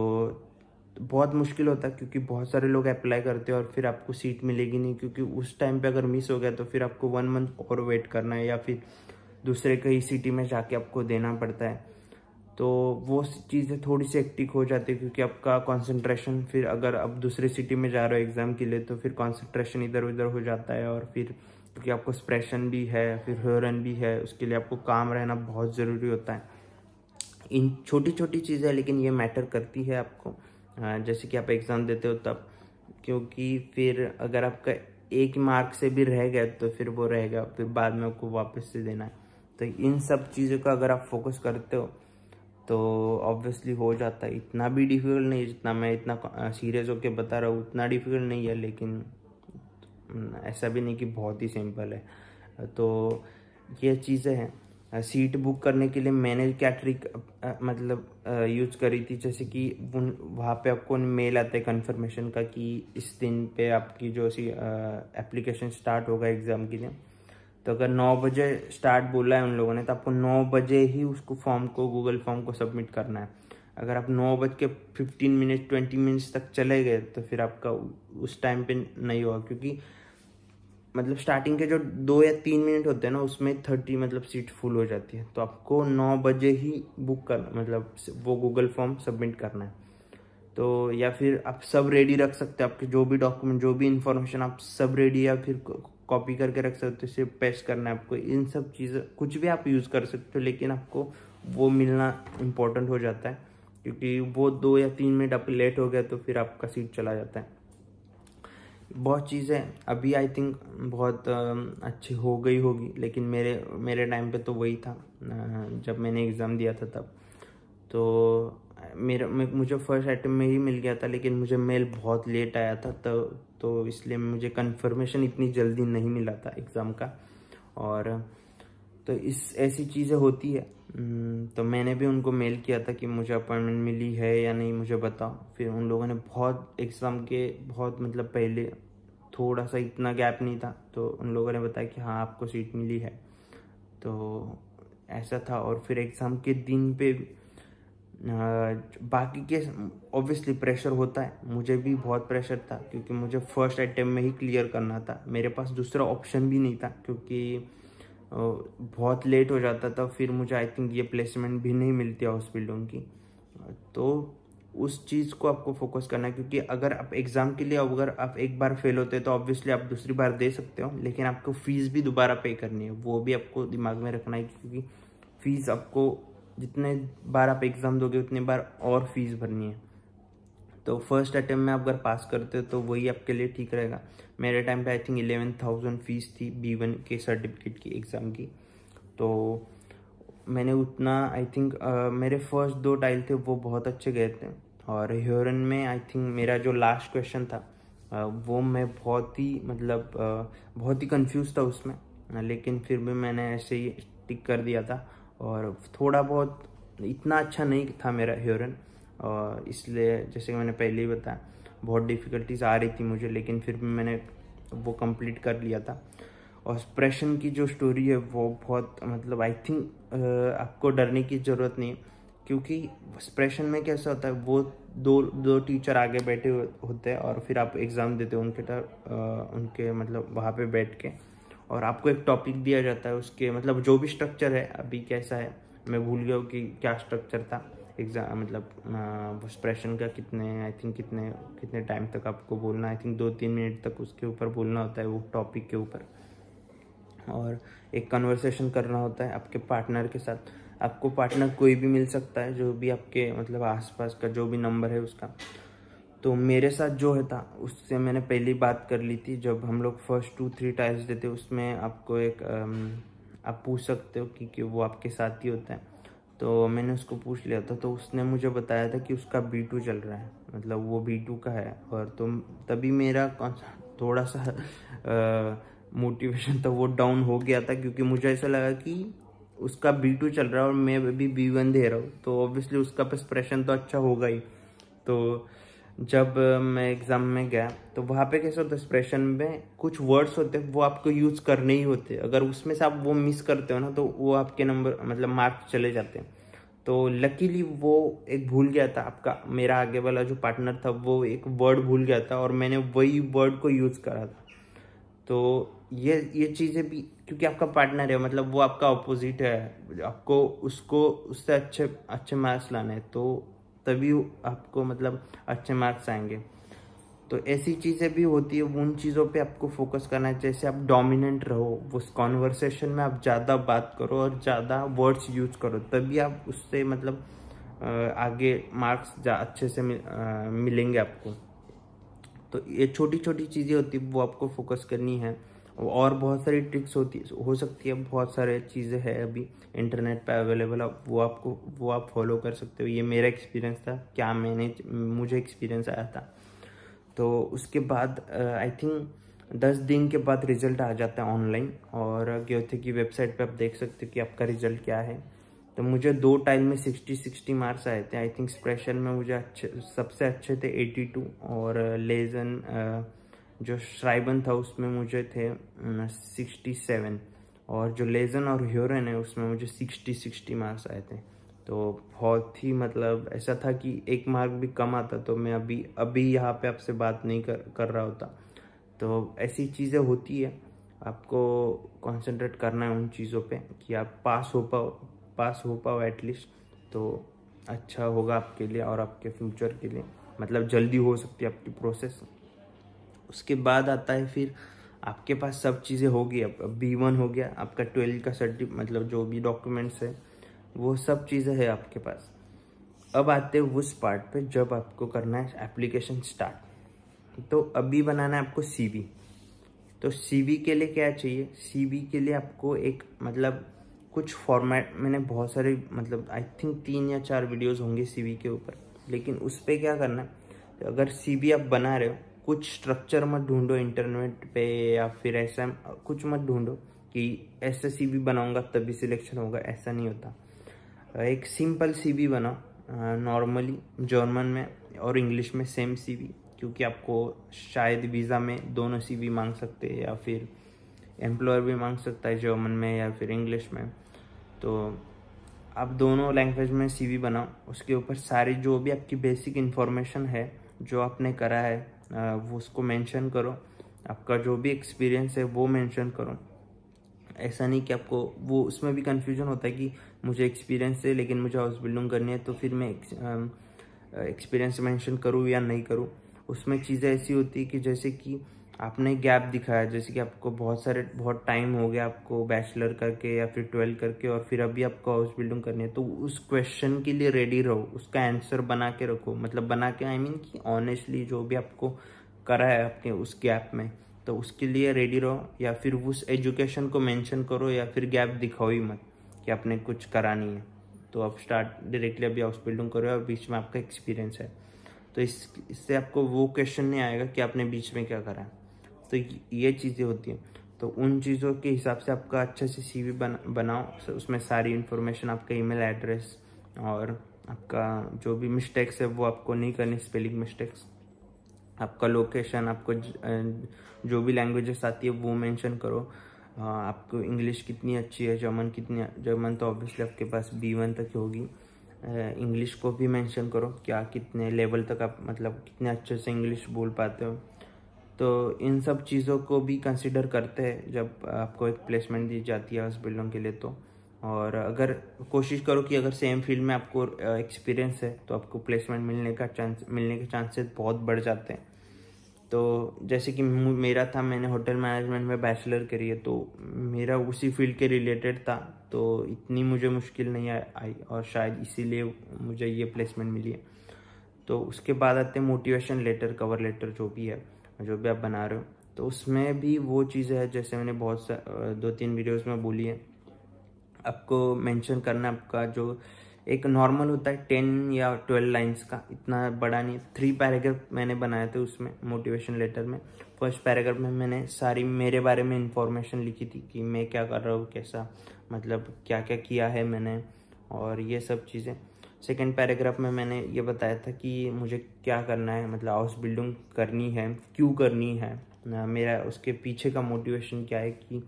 बहुत मुश्किल होता क्योंकि बहुत सारे लोग अप्लाई करते हैं और फिर आपको सीट मिलेगी नहीं क्योंकि उस टाइम पे अगर मिस हो गया तो फिर आपको वन मंथ और वेट करना है या फिर दूसरे कहीं सिटी में जाके आपको देना पड़ता है तो वो चीज़ें थोड़ी सी एक्टिक हो जाती है क्योंकि आपका कंसंट्रेशन फिर अगर आप दूसरे सिटी में जा रहे हो एग्ज़ाम के लिए तो फिर कंसंट्रेशन इधर उधर हो जाता है और फिर क्योंकि आपको एक्सप्रेशन भी है फिर हरन भी है उसके लिए आपको काम रहना बहुत ज़रूरी होता है इन छोटी छोटी चीज़ें लेकिन ये मैटर करती है आपको जैसे कि आप एग्ज़ाम देते हो तब क्योंकि फिर अगर आपका एक मार्क से भी रह गया तो फिर वो रहेगा फिर बाद में आपको वापस से देना है तो इन सब चीज़ों का अगर आप फोकस करते हो तो ऑब्वियसली हो जाता है इतना भी डिफ़िकल्ट नहीं जितना मैं इतना सीरियस होकर बता रहा हूँ उतना डिफ़िकल्ट नहीं है लेकिन हम्म, ऐसा भी नहीं कि बहुत ही सिंपल है तो ये चीज़ें हैं सीट बुक करने के लिए मैंने क्या ट्रिक मतलब यूज करी थी जैसे कि उन वहाँ पर आपको मेल आता है कंफर्मेशन का कि इस दिन पे आपकी जो सी एप्लीकेशन स्टार्ट होगा एग्ज़ाम के लिए तो अगर नौ बजे स्टार्ट बोला है उन लोगों ने तो आपको नौ बजे ही उसको फॉर्म को गूगल फॉर्म को सबमिट करना है अगर आप नौ बज के फिफ्टीन मिनट ट्वेंटी मिनट्स तक चले गए तो फिर आपका उस टाइम पे नहीं होगा क्योंकि मतलब स्टार्टिंग के जो दो या तीन मिनट होते हैं ना उसमें थर्टी मतलब सीट फुल हो जाती है तो आपको नौ बजे ही बुक करना मतलब वो गूगल फॉर्म सबमिट करना है तो या फिर आप सब रेडी रख सकते हो आपके जो भी डॉक्यूमेंट जो भी इंफॉर्मेशन आप सब रेडी या फिर कॉपी करके रख सकते हो सिर्फ पेस्ट करना है आपको इन सब चीज़ें कुछ भी आप यूज़ कर सकते हो लेकिन आपको वो मिलना इम्पोर्टेंट हो जाता है क्योंकि वो दो या तीन मिनट आप लेट हो गया तो फिर आपका सीट चला जाता है बहुत चीज़ें अभी आई थिंक बहुत अच्छी हो गई होगी लेकिन मेरे मेरे टाइम पे तो वही था जब मैंने एग्ज़ाम दिया था तब तो मेरा मुझे फर्स्ट आइटम में ही मिल गया था लेकिन मुझे मेल बहुत लेट आया था तो तो इसलिए मुझे कंफर्मेशन इतनी जल्दी नहीं मिला था एग्ज़ाम का और तो इस ऐसी चीज़ें होती है हम्म, तो मैंने भी उनको मेल किया था कि मुझे अपॉइंटमेंट मिली है या नहीं मुझे बताओ फिर उन लोगों ने बहुत एग्ज़ाम के बहुत मतलब पहले थोड़ा सा इतना गैप नहीं था तो उन लोगों ने बताया कि हाँ आपको सीट मिली है तो ऐसा था और फिर एग्ज़ाम के दिन पे बाकी के ऑब्वियसली प्रेशर होता है मुझे भी बहुत प्रेशर था क्योंकि मुझे फर्स्ट अटैम्प्ट में ही क्लियर करना था मेरे पास दूसरा ऑप्शन भी नहीं था क्योंकि बहुत लेट हो जाता था फिर मुझे आई थिंक ये प्लेसमेंट भी नहीं मिलती हॉस्पिटलों की तो उस चीज़ को आपको फोकस करना है क्योंकि अगर आप एग्ज़ाम के लिए अगर आप एक बार फेल होते हैं तो ऑब्वियसली आप दूसरी बार दे सकते हो लेकिन आपको फ़ीस भी दोबारा पे करनी है वो भी आपको दिमाग में रखना है क्योंकि फ़ीस आपको जितने बार आप एग्ज़ाम दोगे उतनी बार और फीस भरनी है तो फर्स्ट अटैम्प्ट में आप अगर पास करते हो तो वही आपके लिए ठीक रहेगा मेरे टाइम पे I think eleven thousand fees थी बी वन के सर्टिफिकेट की एग्ज़ाम की तो मैंने उतना आई थिंक uh, मेरे फर्स्ट दो टाइल थे वो बहुत अच्छे गए थे और ह्योरन में आई थिंक मेरा जो लास्ट क्वेश्चन था uh, वो मैं बहुत ही मतलब uh, बहुत ही कन्फ्यूज था उसमें लेकिन फिर भी मैंने ऐसे ही टिक कर दिया था और थोड़ा बहुत इतना अच्छा नहीं था मेरा ह्योरन और इसलिए जैसे कि मैंने पहले ही बताया बहुत डिफ़िकल्टीज आ रही थी मुझे लेकिन फिर भी मैंने वो कंप्लीट कर लिया था और प्रेशन की जो स्टोरी है वो बहुत मतलब आई थिंक आपको डरने की ज़रूरत नहीं क्योंकि स्प्रेशन में कैसा होता है वो दो दो टीचर आगे बैठे होते हैं और फिर आप एग्ज़ाम देते हो उनके तरफ उनके मतलब वहाँ पे बैठ के और आपको एक टॉपिक दिया जाता है उसके मतलब जो भी स्ट्रक्चर है अभी कैसा है मैं भूल गया हूँ कि क्या स्ट्रक्चर था एग्ज़ाम मतलब एक्सप्रेशन प्रश्न का कितने आई थिंक कितने कितने टाइम तक आपको बोलना आई थिंक दो तीन मिनट तक उसके ऊपर बोलना होता है वो टॉपिक के ऊपर और एक कन्वर्सेशन करना होता है आपके पार्टनर के साथ आपको पार्टनर कोई भी मिल सकता है जो भी आपके मतलब आसपास का जो भी नंबर है उसका तो मेरे साथ जो है था उससे मैंने पहली बात कर ली थी जब हम लोग फर्स्ट टू थ्री टाइम्स देते उसमें आपको एक आप पूछ सकते हो कि, कि वो आपके साथ ही होता है तो मैंने उसको पूछ लिया था तो उसने मुझे बताया था कि उसका बी टू चल रहा है मतलब वो बी टू का है और तो तभी मेरा थोड़ा सा मोटिवेशन तो वो डाउन हो गया था क्योंकि मुझे ऐसा लगा कि उसका बी टू चल रहा है और मैं अभी बी वन दे रहा हूँ तो ऑब्वियसली उसका प्रेशन तो अच्छा होगा ही तो जब मैं एग्ज़ाम में गया तो वहाँ पे कैसे होता है एक्सप्रेशन में कुछ वर्ड्स होते हैं वो आपको यूज़ करने ही होते हैं अगर उसमें से आप वो मिस करते हो ना तो वो आपके नंबर मतलब मार्क्स चले जाते हैं तो लकीली वो एक भूल गया था आपका मेरा आगे वाला जो पार्टनर था वो एक वर्ड भूल गया था और मैंने वही वर्ड को यूज़ करा था तो ये ये चीज़ें भी क्योंकि आपका पार्टनर है मतलब वो आपका अपोजिट है आपको उसको उससे अच्छे अच्छे मार्क्स लाने हैं तो तभी आपको मतलब अच्छे मार्क्स आएंगे तो ऐसी चीज़ें भी होती है उन चीज़ों पे आपको फोकस करना है जैसे आप डोमिनेंट रहो उस कॉन्वर्सेशन में आप ज़्यादा बात करो और ज़्यादा वर्ड्स यूज करो तभी आप उससे मतलब आगे मार्क्स अच्छे से मिलेंगे आपको तो ये छोटी छोटी चीज़ें होती वो आपको फोकस करनी है और बहुत सारी ट्रिक्स होती हो सकती है बहुत सारे चीज़ें हैं अभी इंटरनेट पे अवेलेबल आप वो आपको वो आप फॉलो कर सकते हो ये मेरा एक्सपीरियंस था क्या मैंने मुझे एक्सपीरियंस आया था तो उसके बाद आई uh, थिंक दस दिन के बाद रिजल्ट आ जाता है ऑनलाइन और ग्योथे की वेबसाइट पे आप देख सकते हो कि आपका रिजल्ट क्या है तो मुझे दो टाइल में सिक्सटी सिक्सटी मार्क्स आए थे आई थिंक स्पेशल में मुझे अच्छे सबसे अच्छे थे एटी टू और लेजन uh, जो श्राइबन था उसमें मुझे थे सिक्सटी सेवन और जो लेजन और ह्योरन है उसमें मुझे सिक्सटी सिक्सटी मार्क्स आए थे तो बहुत ही मतलब ऐसा था कि एक मार्क भी कम आता तो मैं अभी अभी यहाँ पे आपसे बात नहीं कर कर रहा होता तो ऐसी चीज़ें होती है आपको कंसंट्रेट करना है उन चीज़ों पे कि आप पास हो पाओ पास हो पाओ एटलीस्ट तो अच्छा होगा आपके लिए और आपके फ्यूचर के लिए मतलब जल्दी हो सकती है आपकी प्रोसेस उसके बाद आता है फिर आपके पास सब चीज़ें होगी अब बी वन हो गया आपका ट्वेल्थ का सर्टिफिक मतलब जो भी डॉक्यूमेंट्स है वो सब चीज़ें है आपके पास अब आते हैं उस पार्ट पे जब आपको करना है एप्लीकेशन स्टार्ट तो अभी बनाना है आपको सीवी तो सीवी के लिए क्या चाहिए सीवी के लिए आपको एक मतलब कुछ फॉर्मेट मैंने बहुत सारे मतलब आई थिंक तीन या चार वीडियोस होंगे सी के ऊपर लेकिन उस पर क्या करना है तो अगर सी आप बना रहे हो कुछ स्ट्रक्चर मत ढूंढो इंटरनेट पे या फिर ऐसा कुछ मत ढूंढो कि ऐसा सी बी बनाऊँगा तभी सिलेक्शन होगा ऐसा नहीं होता एक सिंपल सी बी बनाओ नॉर्मली जर्मन में और इंग्लिश में सेम सी बी क्योंकि आपको शायद वीज़ा में दोनों सी बी मांग सकते हैं या फिर एम्प्लॉयर भी मांग सकता है जर्मन में या फिर इंग्लिश में तो आप दोनों लैंग्वेज में सी बी बनाओ उसके ऊपर सारी जो भी आपकी बेसिक इन्फॉर्मेशन है जो आपने करा है वो उसको मेंशन करो आपका जो भी एक्सपीरियंस है वो मेंशन करो ऐसा नहीं कि आपको वो उसमें भी कन्फ्यूजन होता है कि मुझे एक्सपीरियंस है लेकिन मुझे हाउस बिल्डिंग करनी है तो फिर मैं एक्सपीरियंस मेंशन करूँ या नहीं करूँ उसमें चीज़ें ऐसी होती कि जैसे कि आपने गैप दिखाया जैसे कि आपको बहुत सारे बहुत टाइम हो गया आपको बैचलर करके या फिर ट्वेल्थ करके और फिर अभी आपको हाउस बिल्डिंग करनी है तो उस क्वेश्चन के लिए रेडी रहो उसका आंसर बना के रखो मतलब बना के आई मीन कि ऑनेस्टली जो भी आपको करा है आपके उस गैप में तो उसके लिए रेडी रहो या फिर उस एजुकेशन को मैंशन करो या फिर गैप दिखाओ ही मत कि आपने कुछ करानी है तो आप स्टार्ट डायरेक्टली अभी हाउस बिल्डिंग करो और बीच में आपका एक्सपीरियंस है तो इस इससे आपको वो क्वेश्चन नहीं आएगा कि आपने बीच में क्या करा है तो ये चीज़ें होती हैं तो उन चीज़ों के हिसाब से आपका अच्छे से सी वी बना बनाओ उसमें सारी इन्फॉर्मेशन आपका ईमेल एड्रेस और आपका जो भी मिस्टेक्स है वो आपको नहीं करनी स्पेलिंग मिस्टेक्स आपका लोकेशन आपको जो भी लैंग्वेजेस आती है वो मेंशन करो आपको इंग्लिश कितनी अच्छी है जर्मन कितनी जर्मन तो ऑब्वियसली आपके पास बी वन तक होगी इंग्लिश को भी मेंशन करो क्या कितने लेवल तक आप मतलब कितने अच्छे से इंग्लिश बोल पाते हो तो इन सब चीज़ों को भी कंसिडर करते हैं जब आपको एक प्लेसमेंट दी जाती है उस के लिए तो और अगर कोशिश करो कि अगर सेम फील्ड में आपको एक्सपीरियंस है तो आपको प्लेसमेंट मिलने का चांस मिलने के चांसेस बहुत बढ़ जाते हैं तो जैसे कि मेरा था मैंने होटल मैनेजमेंट में बैचलर करी है तो मेरा उसी फील्ड के रिलेटेड था तो इतनी मुझे मुश्किल नहीं आई और शायद इसीलिए मुझे ये प्लेसमेंट मिली है तो उसके बाद आते मोटिवेशन लेटर कवर लेटर जो भी है जो भी आप बना रहे हो तो उसमें भी वो चीज़ें है जैसे मैंने बहुत सा दो तीन वीडियोस में बोली है आपको मेंशन करना आपका जो एक नॉर्मल होता है टेन या ट्वेल्व लाइंस का इतना बड़ा नहीं थ्री पैराग्राफ मैंने बनाए थे उसमें मोटिवेशन लेटर में फर्स्ट पैराग्राफ में मैंने सारी मेरे बारे में इंफॉर्मेशन लिखी थी कि मैं क्या कर रहा हूँ कैसा मतलब क्या क्या किया है मैंने और ये सब चीज़ें सेकेंड पैराग्राफ में मैंने ये बताया था कि मुझे क्या करना है मतलब हाउस बिल्डिंग करनी है क्यों करनी है मेरा उसके पीछे का मोटिवेशन क्या है कि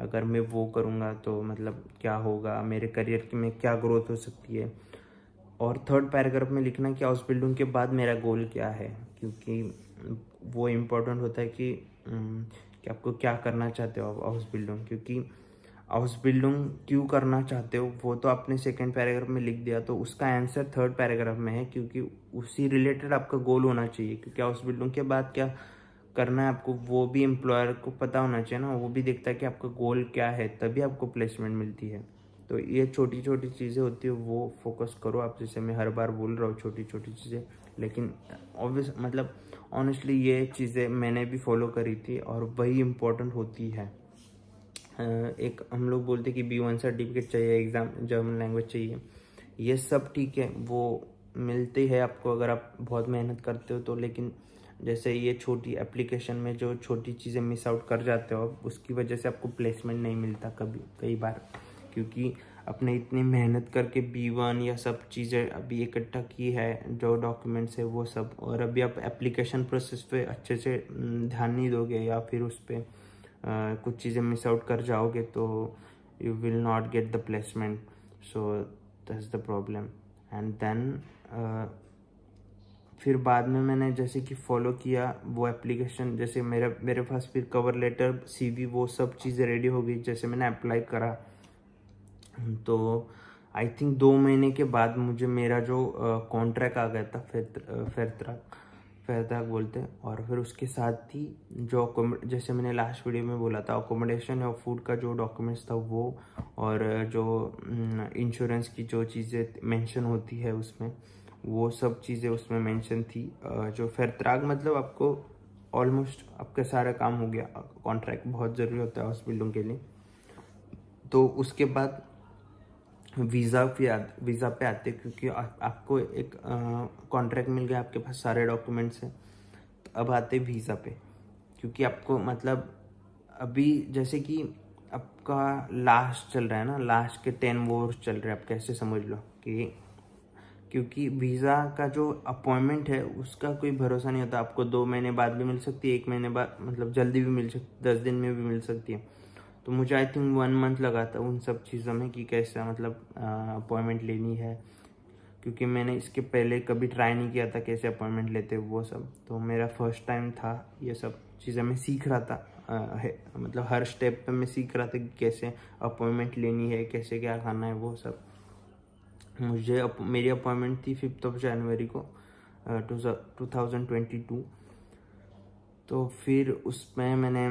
अगर मैं वो करूँगा तो मतलब क्या होगा मेरे करियर में क्या ग्रोथ हो सकती है और थर्ड पैराग्राफ में लिखना कि हाउस बिल्डिंग के बाद मेरा गोल क्या है क्योंकि वो इम्पोर्टेंट होता है कि कि आपको क्या करना चाहते हो आप हाउस बिल्डिंग क्योंकि हाउस बिल्डिंग क्यों करना चाहते हो वो तो आपने सेकेंड पैराग्राफ में लिख दिया तो उसका आंसर थर्ड पैराग्राफ में है क्योंकि उसी रिलेटेड आपका गोल होना चाहिए क्योंकि हाउस बिल्डिंग के बाद क्या करना है आपको वो भी एम्प्लॉयर को पता होना चाहिए ना वो भी देखता है कि आपका गोल क्या है तभी आपको प्लेसमेंट मिलती है तो ये छोटी छोटी चीज़ें होती है वो फोकस करो आप जैसे मैं हर बार बोल रहा हूँ छोटी छोटी चीज़ें लेकिन ऑब्वियस मतलब ऑनेस्टली ये चीज़ें मैंने भी फॉलो करी थी और वही इम्पोर्टेंट होती है एक हम लोग बोलते कि बी वन सर्टिफिकेट चाहिए एग्ज़ाम जर्मन लैंग्वेज चाहिए ये सब ठीक है वो मिलते है आपको अगर आप बहुत मेहनत करते हो तो लेकिन जैसे ये छोटी एप्लीकेशन में जो छोटी चीज़ें मिस आउट कर जाते हो उसकी वजह से आपको प्लेसमेंट नहीं मिलता कभी कई बार क्योंकि अपने इतनी मेहनत करके बी वन या सब चीज़ें अभी इकट्ठा की है जो डॉक्यूमेंट्स है वो सब और अभी आप एप्लीकेशन प्रोसेस पे अच्छे से ध्यान नहीं दोगे या फिर उस पर कुछ चीज़ें मिस आउट कर जाओगे तो you will not get the placement so this the problem and then फिर बाद में मैंने जैसे कि फॉलो किया वो एप्लीकेशन जैसे मेरा मेरे पास फिर कवर लेटर सीवी वो सब चीज़ें रेडी हो गई जैसे मैंने अप्लाई करा तो आई थिंक दो महीने के बाद मुझे मेरा जो कॉन्ट्रैक्ट आ गया था फैतरा फेयर दाग बोलते हैं और फिर उसके साथ ही जो जैसे मैंने लास्ट वीडियो में बोला था अकोमोडेशन और फूड का जो डॉक्यूमेंट्स था वो और जो इंश्योरेंस हम्म, की जो चीज़ें मेंशन होती है उसमें वो सब चीज़ें उसमें मेंशन थी जो फेरतराग मतलब आपको ऑलमोस्ट आपका सारा काम हो गया कॉन्ट्रैक्ट बहुत ज़रूरी होता है हॉस्पिटलों के लिए तो उसके बाद वीज़ा पे वीज़ा पे आते क्योंकि आ, आपको एक कॉन्ट्रैक्ट मिल गया आपके पास सारे डॉक्यूमेंट्स हैं तो अब आते वीज़ा पे क्योंकि आपको मतलब अभी जैसे कि आपका लास्ट चल रहा है ना लास्ट के टेन वोर्स चल रहे हैं आप कैसे समझ लो कि क्योंकि वीज़ा का जो अपॉइंटमेंट है उसका कोई भरोसा नहीं होता आपको दो महीने बाद भी मिल सकती है एक महीने बाद मतलब जल्दी भी मिल सकती दस दिन में भी मिल सकती है तो मुझे आई थिंक वन मंथ लगा था उन सब चीज़ों में कि कैसा मतलब अपॉइंटमेंट लेनी है क्योंकि मैंने इसके पहले कभी ट्राई नहीं किया था कैसे अपॉइंटमेंट लेते वो सब तो मेरा फर्स्ट टाइम था ये सब चीज़ें मैं सीख रहा था आ, है, मतलब हर स्टेप पे मैं सीख रहा था कि कैसे अपॉइंटमेंट लेनी है कैसे क्या खाना है वो सब मुझे अप, मेरी अपॉइंटमेंट थी फिफ्थ ऑफ जनवरी को टू थाउजेंड ट्वेंटी टू तो फिर उसमें मैंने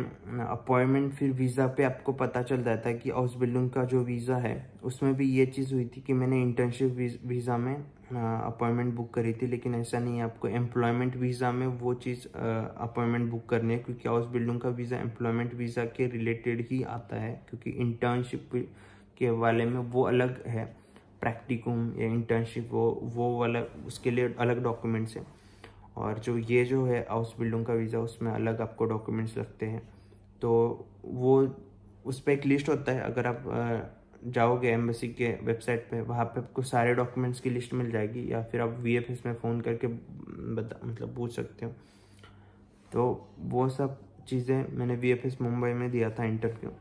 अपॉइंटमेंट फिर वीज़ा पे आपको पता चल जाता है कि हाउस बिल्डिंग का जो वीज़ा है उसमें भी ये चीज़ हुई थी कि मैंने इंटर्नशिप वीज़ा में अपॉइंटमेंट बुक करी थी लेकिन ऐसा नहीं है आपको एम्प्लॉयमेंट वीज़ा में वो चीज़ अपॉइंटमेंट बुक करनी है क्योंकि हाउस बिल्डिंग का वीज़ा एम्प्लॉयमेंट वीज़ा के रिलेटेड ही आता है क्योंकि इंटर्नशिप के वाले में वो अलग है प्रैक्टिकम या इंटर्नशिप वो वो वाला उसके लिए अलग डॉक्यूमेंट्स हैं और जो ये जो है हाउस बिल्डिंग का वीज़ा उसमें अलग आपको डॉक्यूमेंट्स लगते हैं तो वो उस पर एक लिस्ट होता है अगर आप जाओगे एम्बेसी के वेबसाइट पे वहाँ पे आपको सारे डॉक्यूमेंट्स की लिस्ट मिल जाएगी या फिर आप वी में फ़ोन करके बता मतलब पूछ सकते हो तो वो सब चीज़ें मैंने वी मुंबई में दिया था इंटरव्यू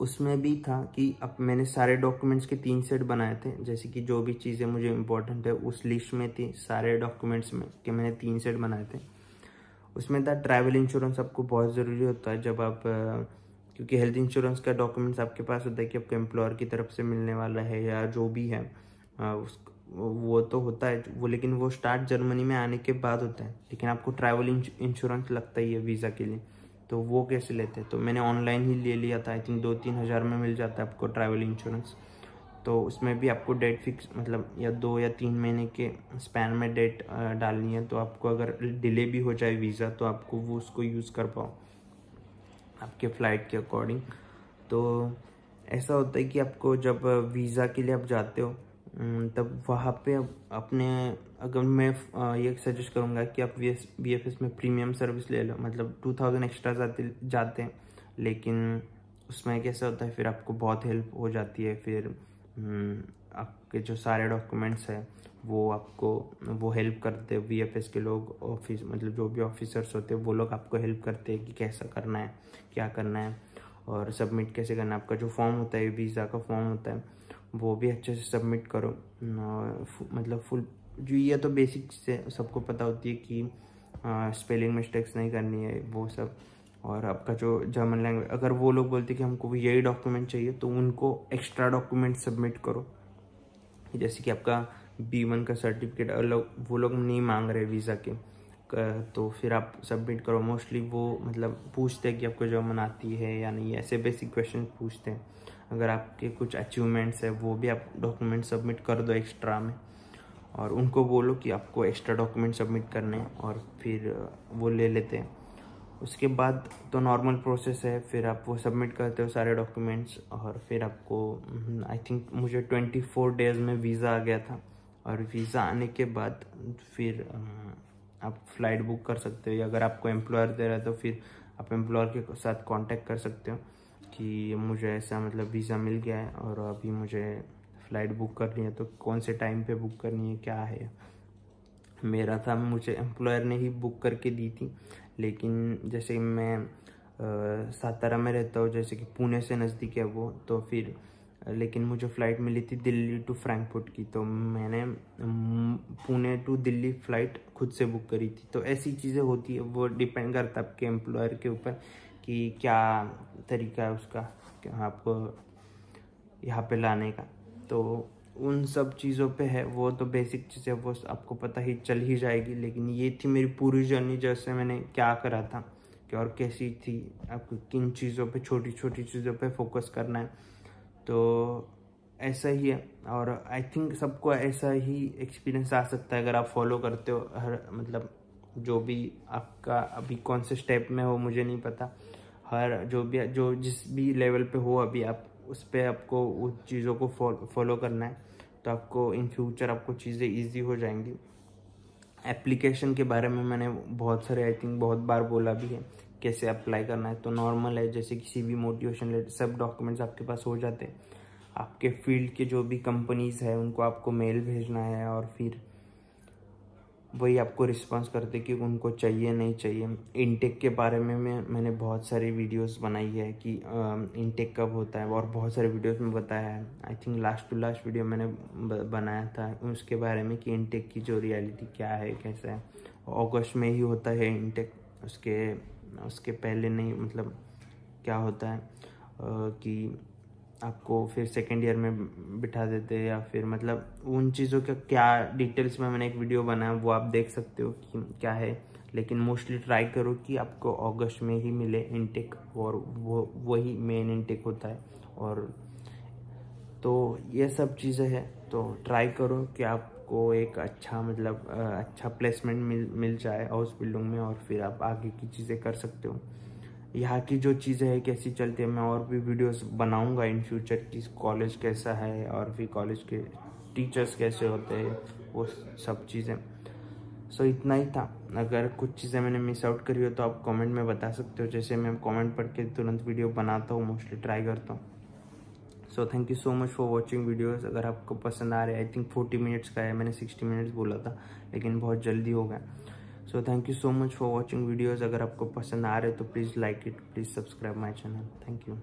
उसमें भी था कि अब मैंने सारे डॉक्यूमेंट्स के तीन सेट बनाए थे जैसे कि जो भी चीज़ें मुझे इम्पोर्टेंट है उस लिस्ट में थी सारे डॉक्यूमेंट्स में कि मैंने तीन सेट बनाए थे उसमें था ट्रैवल इंश्योरेंस आपको बहुत ज़रूरी होता है जब आप क्योंकि हेल्थ इंश्योरेंस का डॉक्यूमेंट्स आपके पास होता है कि आपको एम्प्लॉयर की तरफ से मिलने वाला है या जो भी है उस वो तो होता है वो लेकिन वो स्टार्ट जर्मनी में आने के बाद होता है लेकिन आपको ट्रैवल इंश्योरेंस लगता ही है वीज़ा के लिए तो वो कैसे लेते तो मैंने ऑनलाइन ही ले लिया था आई थिंक दो तीन हज़ार में मिल जाता है आपको ट्रैवल इंश्योरेंस तो उसमें भी आपको डेट फिक्स मतलब या दो या तीन महीने के स्पैन में डेट डालनी है तो आपको अगर डिले भी हो जाए वीज़ा तो आपको वो उसको यूज़ कर पाओ आपके फ़्लाइट के अकॉर्डिंग तो ऐसा होता है कि आपको जब वीज़ा के लिए आप जाते हो हम्म, तब वहाँ पे अपने अगर मैं ये सजेस्ट करूँगा कि आप वी एफ में प्रीमियम सर्विस ले लो मतलब टू थाउजेंड एक्स्ट्रा जाते जाते हैं लेकिन उसमें कैसा होता है फिर आपको बहुत हेल्प हो जाती है फिर हम्म, आपके जो सारे डॉक्यूमेंट्स हैं वो आपको वो हेल्प करते हैं वी के लोग ऑफिस मतलब जो भी ऑफिसर्स होते हैं वो लोग आपको हेल्प करते हैं कि कैसा करना है क्या करना है और सबमिट कैसे करना है आपका जो फॉर्म होता है वीज़ा का फॉर्म होता है वो भी अच्छे से सबमिट करो मतलब फुल जो ये तो बेसिक से सबको पता होती है कि स्पेलिंग मिस्टेक्स नहीं करनी है वो सब और आपका जो जर्मन लैंग्वेज अगर वो लोग बोलते कि हमको यही डॉक्यूमेंट चाहिए तो उनको एक्स्ट्रा डॉक्यूमेंट सबमिट करो जैसे कि आपका बी वन का सर्टिफिकेट लोग वो लोग नहीं मांग रहे वीज़ा के तो फिर आप सबमिट करो मोस्टली वो मतलब पूछते हैं कि आपको जर्मन आती है या नहीं ऐसे बेसिक क्वेश्चन पूछते हैं अगर आपके कुछ अचीवमेंट्स है वो भी आप डॉक्यूमेंट सबमिट कर दो एक्स्ट्रा में और उनको बोलो कि आपको एक्स्ट्रा डॉक्यूमेंट सबमिट करने हैं और फिर वो ले लेते हैं उसके बाद तो नॉर्मल प्रोसेस है फिर आप वो सबमिट करते हो सारे डॉक्यूमेंट्स और फिर आपको आई हम्म, थिंक मुझे ट्वेंटी फोर डेज में वीज़ा आ गया था और वीज़ा आने के बाद फिर आप फ्लाइट बुक कर सकते हो या अगर आपको एम्प्लॉयर दे रहा है तो फिर आप एम्प्लॉयर के साथ कांटेक्ट कर सकते हो कि मुझे ऐसा मतलब वीज़ा मिल गया है और अभी मुझे फ़्लाइट बुक करनी है तो कौन से टाइम पे बुक करनी है क्या है मेरा था मुझे एम्प्लॉयर ने ही बुक करके दी थी लेकिन जैसे मैं सातारा में रहता हूँ जैसे कि पुणे से नज़दीक है वो तो फिर लेकिन मुझे फ़्लाइट मिली थी दिल्ली टू फ्रैंकफर्ट की तो मैंने पुणे टू दिल्ली फ़्लाइट खुद से बुक करी थी तो ऐसी चीज़ें होती है वो डिपेंड करता है आपके एम्प्लॉयर के ऊपर कि क्या तरीका है उसका आपको यहाँ पे लाने का तो उन सब चीज़ों पे है वो तो बेसिक चीज़ें वो आपको पता ही चल ही जाएगी लेकिन ये थी मेरी पूरी जर्नी जैसे मैंने क्या करा था कि और कैसी थी आपको किन चीज़ों पे छोटी छोटी चीज़ों पे फोकस करना है तो ऐसा ही है और आई थिंक सबको ऐसा ही एक्सपीरियंस आ सकता है अगर आप फॉलो करते हो हर मतलब जो भी आपका अभी कौन से स्टेप में हो मुझे नहीं पता हर जो भी जो जिस भी लेवल पे हो अभी आप उस पर आपको उस चीज़ों को फॉलो करना है तो आपको इन फ्यूचर आपको चीज़ें ईजी हो जाएंगी एप्लीकेशन के बारे में मैंने बहुत सारे आई थिंक बहुत बार बोला भी है कैसे अप्लाई करना है तो नॉर्मल है जैसे किसी भी मोटिवेशन ले सब डॉक्यूमेंट्स आपके पास हो जाते हैं आपके फील्ड के जो भी कंपनीज़ है उनको आपको मेल भेजना है और फिर वही आपको रिस्पांस करते कि उनको चाहिए नहीं चाहिए इनटेक के बारे में मैं मैंने बहुत सारी वीडियोस बनाई है कि इनटेक कब होता है और बहुत सारे वीडियोस में बताया है I think last to last video मैंने बनाया था उसके बारे में कि इनटेक की जो रियलिटी क्या है कैसा है अगस्त में ही होता है इनटेक उसके उसके पहले नहीं मतलब क्या होता है कि आपको फिर सेकेंड ईयर में बिठा देते या फिर मतलब उन चीज़ों का क्या डिटेल्स में मैंने एक वीडियो बनाया वो आप देख सकते हो कि क्या है लेकिन मोस्टली ट्राई करो कि आपको अगस्त में ही मिले इनटेक और वो वही मेन इनटेक होता है और तो ये सब चीज़ें हैं तो ट्राई करो कि आपको एक अच्छा मतलब अच्छा प्लेसमेंट मिल मिल जाए हाउस बिल्डिंग में और फिर आप आगे की चीज़ें कर सकते हो यहाँ की जो चीज़ें हैं कैसी चलती है मैं और भी वीडियोस बनाऊंगा इन फ्यूचर कि कॉलेज कैसा है और फिर कॉलेज के टीचर्स कैसे होते हैं वो सब चीज़ें सो so, इतना ही था अगर कुछ चीज़ें मैंने मिस आउट करी हो तो आप कमेंट में बता सकते हो जैसे मैं कमेंट पढ़ के तुरंत वीडियो बनाता हूँ मोस्टली ट्राई करता हूँ so thank you so much for watching videos अगर आपको पसंद आ रहे आई थिंक फोर्टी मिनट्स का है मैंने सिक्सटी मिनट्स बोला था लेकिन बहुत जल्दी हो गया so thank you so much for watching videos अगर आपको पसंद आ रहे तो please like it please subscribe my channel thank you